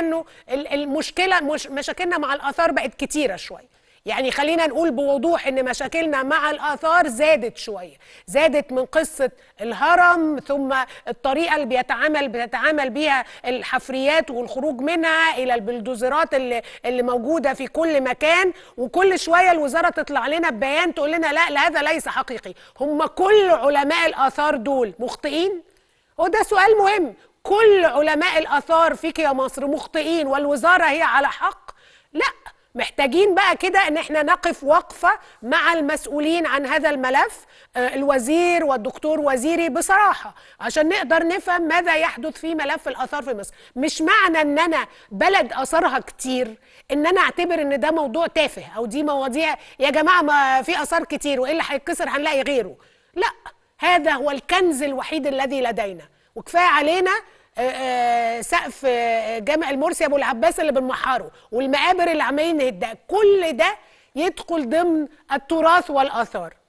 شويه انه المشكله مش مشاكلنا مع الاثار بقت كتيره شويه يعني خلينا نقول بوضوح ان مشاكلنا مع الاثار زادت شويه زادت من قصه الهرم ثم الطريقه اللي بيتعامل بتتعامل بيها الحفريات والخروج منها الى البلدوزرات اللي اللي موجوده في كل مكان وكل شويه الوزاره تطلع لنا ببيان تقول لنا لا هذا ليس حقيقي هم كل علماء الاثار دول مخطئين وده سؤال مهم كل علماء الآثار فيك يا مصر مخطئين والوزارة هي على حق لا محتاجين بقى كده ان احنا نقف وقفه مع المسؤولين عن هذا الملف آه، الوزير والدكتور وزيري بصراحه عشان نقدر نفهم ماذا يحدث في ملف الاثار في مصر مش معنى ان انا بلد اثارها كتير ان انا اعتبر ان ده موضوع تافه او دي مواضيع يا جماعه ما في اثار كتير وايه اللي هيتكسر هنلاقي غيره لا هذا هو الكنز الوحيد الذي لدينا وكفايه علينا آه، آه، سقف آه، جامع المرسي ابو العباس اللي بنمحره والمقابر اللي عمالين نهدها كل ده يدخل ضمن التراث والاثار